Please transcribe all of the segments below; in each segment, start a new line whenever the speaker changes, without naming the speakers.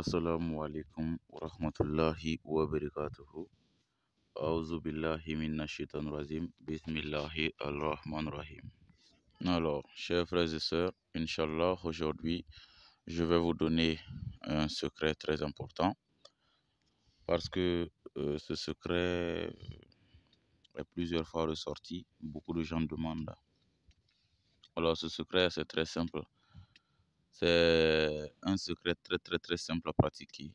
Assalamu alaikum wa wabarakatuhu. Aouzu billahi minashaitan razim. Bismillahi ar-Rahman rahim. Alors, chers frères et sœurs, Inch'Allah, aujourd'hui, je vais vous donner un secret très important parce que euh, ce secret est plusieurs fois ressorti. Beaucoup de gens demandent. Alors, ce secret, c'est très simple. C'est un secret très, très, très simple à pratiquer.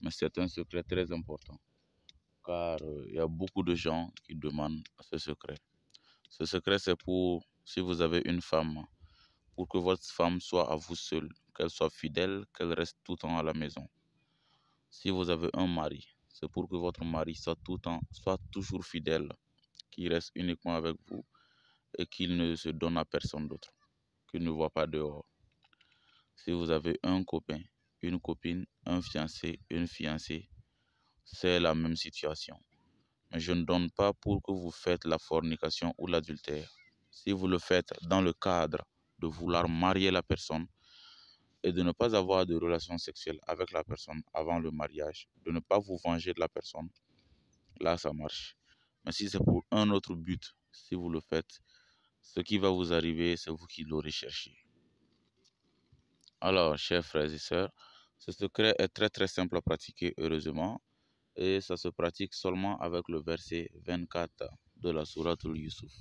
Mais c'est un secret très important. Car euh, il y a beaucoup de gens qui demandent ce secret. Ce secret, c'est pour, si vous avez une femme, pour que votre femme soit à vous seule, qu'elle soit fidèle, qu'elle reste tout le temps à la maison. Si vous avez un mari, c'est pour que votre mari soit tout temps, soit toujours fidèle, qu'il reste uniquement avec vous et qu'il ne se donne à personne d'autre, qu'il ne voit pas dehors. Si vous avez un copain, une copine, un fiancé, une fiancée, c'est la même situation. Mais je ne donne pas pour que vous faites la fornication ou l'adultère. Si vous le faites dans le cadre de vouloir marier la personne et de ne pas avoir de relation sexuelle avec la personne avant le mariage, de ne pas vous venger de la personne, là ça marche. Mais si c'est pour un autre but, si vous le faites, ce qui va vous arriver, c'est vous qui l'aurez cherché. Alors, chers frères et sœurs, ce secret est très très simple à pratiquer, heureusement, et ça se pratique seulement avec le verset 24 de la Sourate Yusuf.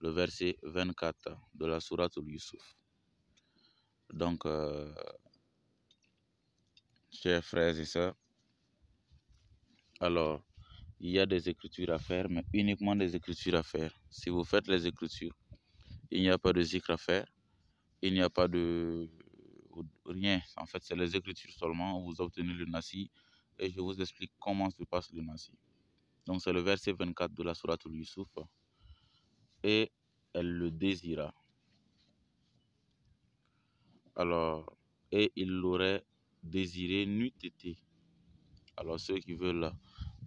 Le verset 24 de la Sourate Yusuf. Donc, euh, chers frères et sœurs, alors, il y a des écritures à faire, mais uniquement des écritures à faire. Si vous faites les écritures, il n'y a pas de zikr à faire, il n'y a pas de rien. En fait, c'est les écritures seulement. Vous obtenez le nasi et je vous explique comment se passe le nasi. Donc, c'est le verset 24 de la Sourate Yusuf. Et elle le désira. Alors, et il l'aurait désiré n'eût été. Alors, ceux qui veulent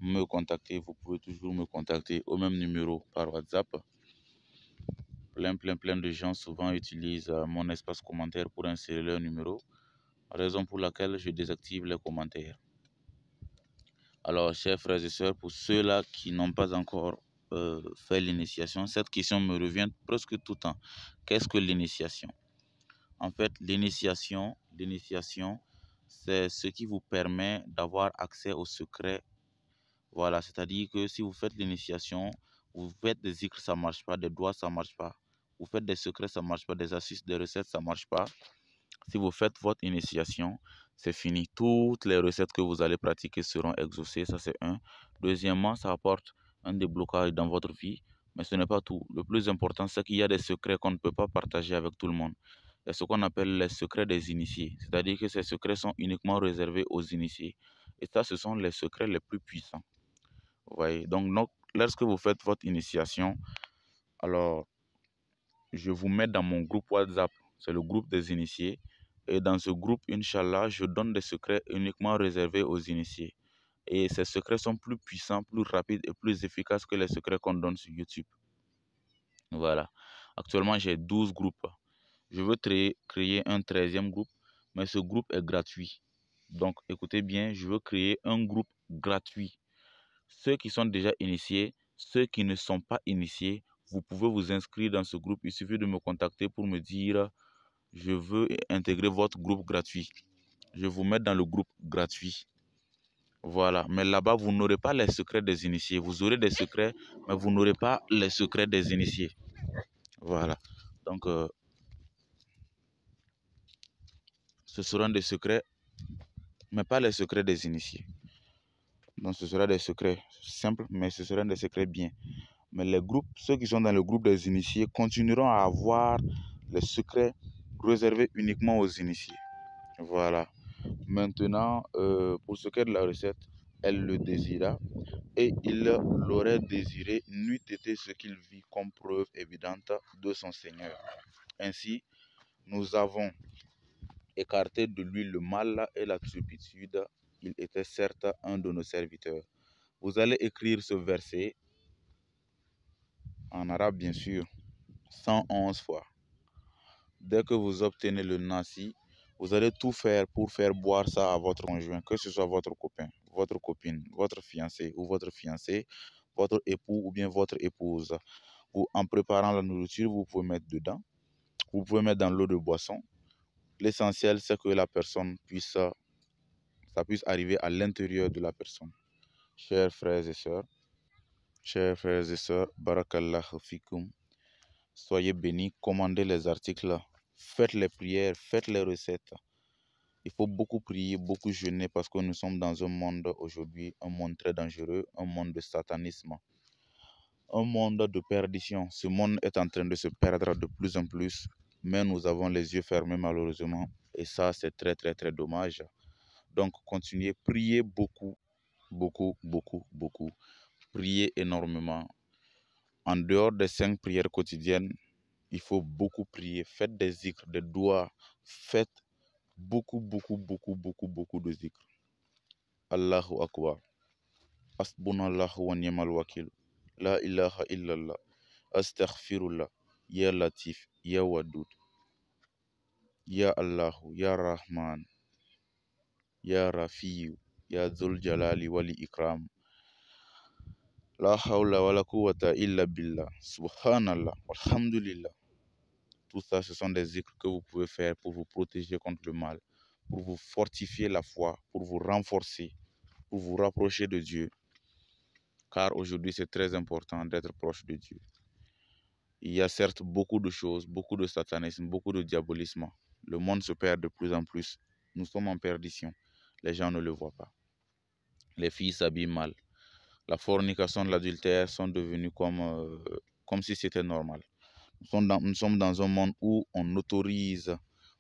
me contacter, vous pouvez toujours me contacter au même numéro par WhatsApp Plein, plein, plein de gens souvent utilisent euh, mon espace commentaire pour insérer leur numéro, raison pour laquelle je désactive les commentaires. Alors, chers frères et sœurs, pour ceux-là qui n'ont pas encore euh, fait l'initiation, cette question me revient presque tout le temps. Qu'est-ce que l'initiation En fait, l'initiation, l'initiation, c'est ce qui vous permet d'avoir accès au secret. Voilà, c'est-à-dire que si vous faites l'initiation, vous faites des écrits, ça marche pas. Des doigts, ça marche pas. Vous faites des secrets, ça marche pas. Des astuces, des recettes, ça marche pas. Si vous faites votre initiation, c'est fini. Toutes les recettes que vous allez pratiquer seront exaucées. Ça, c'est un. Deuxièmement, ça apporte un déblocage dans votre vie. Mais ce n'est pas tout. Le plus important, c'est qu'il y a des secrets qu'on ne peut pas partager avec tout le monde. C'est ce qu'on appelle les secrets des initiés. C'est-à-dire que ces secrets sont uniquement réservés aux initiés. Et ça, ce sont les secrets les plus puissants. Vous voyez. Donc, lorsque vous faites votre initiation, alors je vous mets dans mon groupe WhatsApp, c'est le groupe des initiés. Et dans ce groupe, Inch'Allah, je donne des secrets uniquement réservés aux initiés. Et ces secrets sont plus puissants, plus rapides et plus efficaces que les secrets qu'on donne sur YouTube. Voilà. Actuellement, j'ai 12 groupes. Je veux créer, un 13e groupe, mais ce groupe est gratuit. Donc, écoutez bien, je veux créer un groupe gratuit ceux qui sont déjà initiés, ceux qui ne sont pas initiés, vous pouvez vous inscrire dans ce groupe. Il suffit de me contacter pour me dire je veux intégrer votre groupe gratuit. Je vous mets dans le groupe gratuit. Voilà, mais là-bas, vous n'aurez pas les secrets des initiés. Vous aurez des secrets, mais vous n'aurez pas les secrets des initiés. Voilà, donc euh, ce seront des secrets, mais pas les secrets des initiés. Donc ce sera des secrets simples, mais ce seront des secrets bien. Mais les groupes, ceux qui sont dans le groupe des initiés, continueront à avoir les secrets réservés uniquement aux initiés. Voilà. Maintenant, euh, pour ce qui est de la recette, elle le désira et il l'aurait désiré, n'eût été ce qu'il vit comme preuve évidente de son Seigneur. Ainsi, nous avons écarté de lui le mal et la turpitude il était certes un de nos serviteurs. Vous allez écrire ce verset en arabe, bien sûr, 111 fois. Dès que vous obtenez le nasi, vous allez tout faire pour faire boire ça à votre conjoint, que ce soit votre copain, votre copine, votre fiancé ou votre fiancé, votre époux ou bien votre épouse. en préparant la nourriture, vous pouvez mettre dedans, vous pouvez mettre dans l'eau de boisson. L'essentiel, c'est que la personne puisse ça puisse arriver à l'intérieur de la personne. Chers frères et sœurs, chers frères et sœurs, barakallah fikum, soyez bénis, commandez les articles, faites les prières, faites les recettes. Il faut beaucoup prier, beaucoup jeûner parce que nous sommes dans un monde aujourd'hui, un monde très dangereux, un monde de satanisme, un monde de perdition. Ce monde est en train de se perdre de plus en plus, mais nous avons les yeux fermés malheureusement et ça c'est très très très dommage. Donc, continuez, priez beaucoup, beaucoup, beaucoup, beaucoup. Priez énormément. En dehors des cinq prières quotidiennes, il faut beaucoup prier. Faites des zikrs, des doigts. Faites beaucoup, beaucoup, beaucoup, beaucoup, beaucoup de zikrs. Allahu Akbar. Asbunallahu wa ni'mal wakil. La ilaha illallah. Astaghfirullah. Ya Latif. Ya Wadud. Ya Allahu. Ya Rahman ya ya ikram la hawla wala illa billah subhanallah Alhamdulillah. tout ça ce sont des zikrs que vous pouvez faire pour vous protéger contre le mal pour vous fortifier la foi pour vous renforcer pour vous rapprocher de Dieu car aujourd'hui c'est très important d'être proche de Dieu il y a certes beaucoup de choses, beaucoup de satanisme, beaucoup de diabolisme. Le monde se perd de plus en plus. Nous sommes en perdition les gens ne le voient pas. Les filles s'habillent mal. La fornication, l'adultère sont devenus comme, euh, comme si c'était normal. Nous sommes, dans, nous sommes dans un monde où on autorise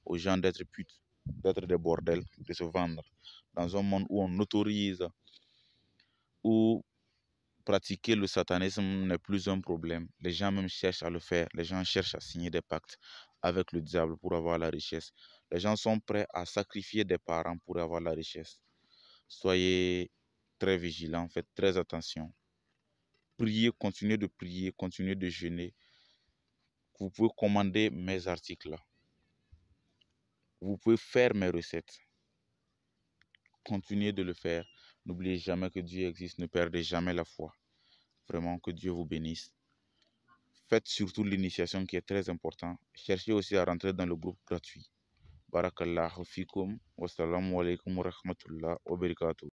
aux gens d'être putes, d'être des bordels, de se vendre. Dans un monde où on autorise, où pratiquer le satanisme n'est plus un problème. Les gens même cherchent à le faire. Les gens cherchent à signer des pactes avec le diable pour avoir la richesse. Les gens sont prêts à sacrifier des parents pour avoir la richesse. Soyez très vigilants, faites très attention. Priez, continuez de prier, continuez de jeûner. Vous pouvez commander mes articles. Vous pouvez faire mes recettes. Continuez de le faire. N'oubliez jamais que Dieu existe. Ne perdez jamais la foi. Vraiment, que Dieu vous bénisse faites surtout l'initiation qui est très importante. Cherchez aussi à rentrer dans le groupe gratuit. بارك الله فيكم والسلام عليكم ورحمة الله وبركاته